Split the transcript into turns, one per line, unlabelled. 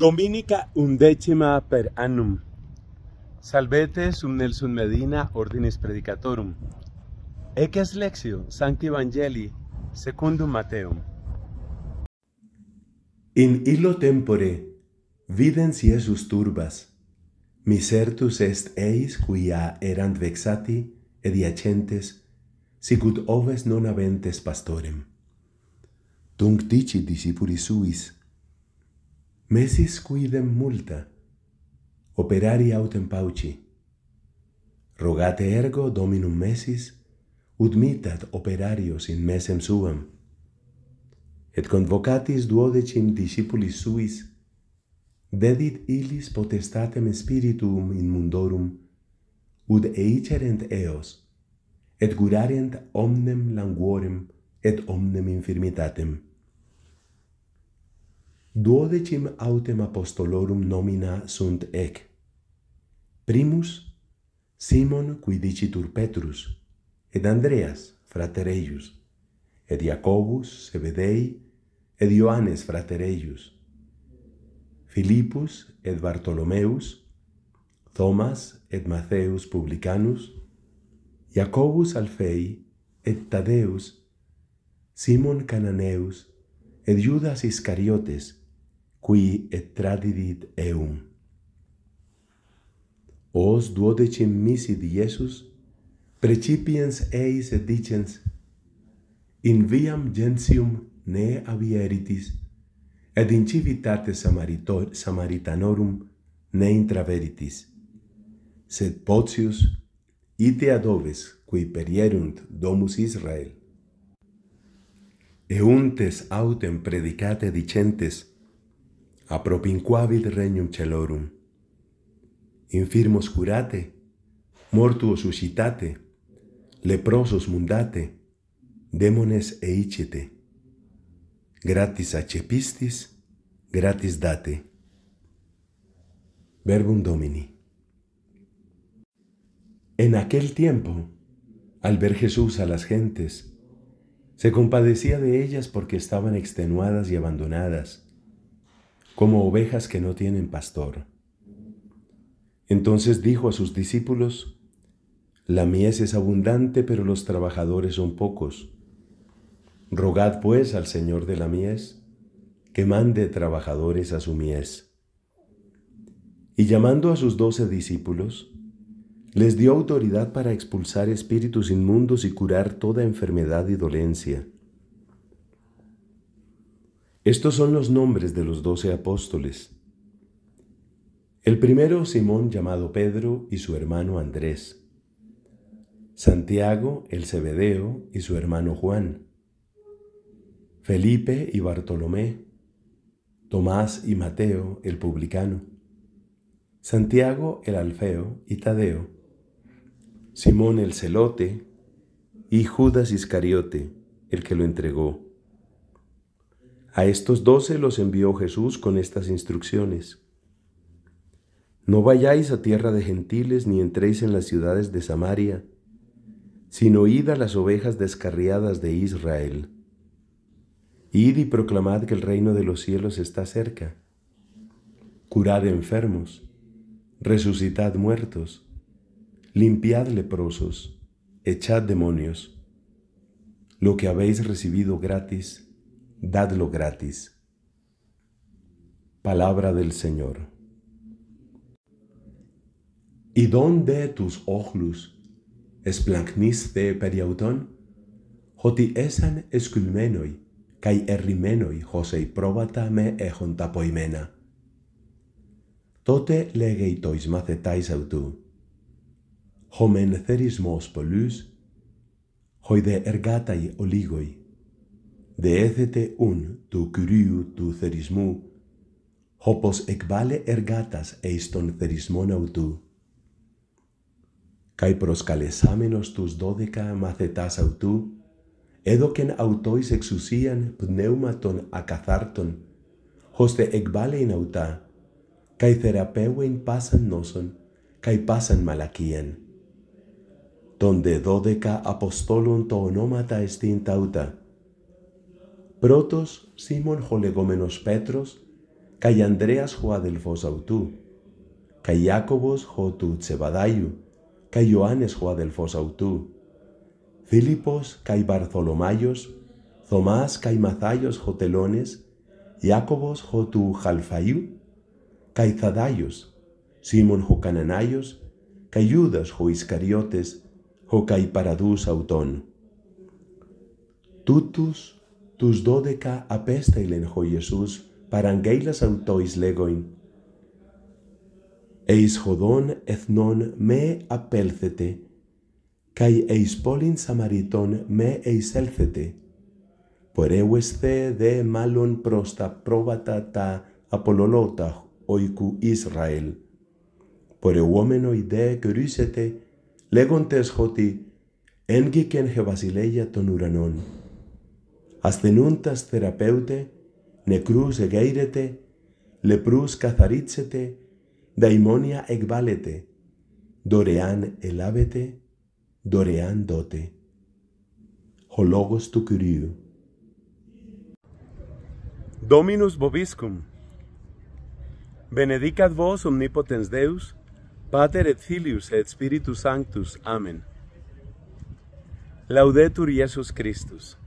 Dominica undecima per annum. Salvete sum Nelson Medina ordinis predicatorum. Ec es lexio Sancti Evangelii secundum Mateum. In illo tempore videns Iesus turbas. Misertus est eis quia erant vexati et iacentes sic ut oves non aventes pastorem. Tunc dici discipulis suis, mesis quidem multa, operari autem pauci. Rogate ergo dominum mesis, ut mitat operarios in mesem suam. Et convocatis duodecim discipulis suis, dedit illis potestatem spiritum in mundorum, ut eicerent eos, et curarent omnem languorem et omnem infirmitatem duodecim autem apostolorum nomina sunt ec. Primus, Simon qui dicitur Petrus, et Andreas, frater eius, et Iacobus, Sebedei, et Ioannes, frater eius, Filippus et Bartolomeus, Thomas et Matthäus publicanus, Iacobus Alfei et Tadeus, Simon Cananeus et Judas Iscariotes, qui et tradidit eum. Os duodecim misi di Iesus, precipiens eis et dicens, in viam gentium ne avieritis, ed in civitate Samaritor, Samaritanorum ne intraveritis. Sed potius, ite adoves, qui perierunt domus Israel. Euntes autem predicate dicentes, apropinquavit regnum CHELORUM, Infirmos curate, mortuos suscitate, leprosos mundate, demones eicite. Gratis accepistis, gratis date. Verbum Domini. En aquel tiempo, al ver Jesús a las gentes, se compadecía de ellas porque estaban extenuadas y abandonadas como ovejas que no tienen pastor. Entonces dijo a sus discípulos, La mies es abundante, pero los trabajadores son pocos. Rogad pues al Señor de la mies, que mande trabajadores a su mies. Y llamando a sus doce discípulos, les dio autoridad para expulsar espíritus inmundos y curar toda enfermedad y dolencia. Estos son los nombres de los doce apóstoles. El primero Simón llamado Pedro y su hermano Andrés. Santiago el Cebedeo y su hermano Juan. Felipe y Bartolomé. Tomás y Mateo el publicano. Santiago el Alfeo y Tadeo. Simón el Celote y Judas Iscariote el que lo entregó. A estos doce los envió Jesús con estas instrucciones. No vayáis a tierra de gentiles ni entréis en las ciudades de Samaria, sino id a las ovejas descarriadas de Israel. Id y proclamad que el reino de los cielos está cerca. Curad enfermos, resucitad muertos, limpiad leprosos, echad demonios. Lo que habéis recibido gratis, dadlo gratis. Palabra del Señor. Y dónde tus ojos esplancniste periauton, hoti esan esculmenoi, cae errimenoi josei probata me ejon tapoimena. Tote legei tois macetais autu. Homen ceris mos polus, hoide ergatai oligoi, deecete un tu curiu tu therismu hopos ek ergatas eis ton therismon autu kai pros kalesamenos tus dodeka mathetas autu edoken autois exousian pneumaton akatharton hoste ek vale in auta kai therapeu in pasan noson kai pasan malakien ton de dodeka apostolon to onomata estin tauta πρώτος Σίμων χολεγόμενος Πέτρος, καί Ανδρέας χω αδελφός αυτού, καί Ιάκωβος χω του Τσεβαδάιου, καί Ιωάννης χω αδελφός αυτού, Φίλιππος καί Βαρθολομάιος, Θωμάς καί Μαθάιος χω Τελώνες, Ιάκωβος χω του Χαλφαΐου, καί Θαδάιος, Σίμων χω Κανανάιος, καί Ιούδας χω Ισκαριώτες, χω καί Παραδούς αυτών. Τούτους τους δώδεκα απέσταιλεν ο Ιησούς παραγγέιλας το εις με απέλθετε, καί εις πόλην Σαμαριτών με εισέλθετε, πορεύεσθε δε μάλλον προς τα πρόβατα τα απολολότα οικού Ισραήλ. Πορευόμενο δε κηρύσσεται, λέγοντες ότι έγκυκεν χε βασιλέγια των ουρανών» astenuntas therapeute, necrus egeirete, leprus catharitzete, daimonia eqvalete, dorean elabete, dorean dote. Hologos tu curiu. Dominus boviscum. Benedicat vos omnipotens Deus, Pater et Filius et Spiritus Sanctus. Amen. Laudetur Iesus Christus.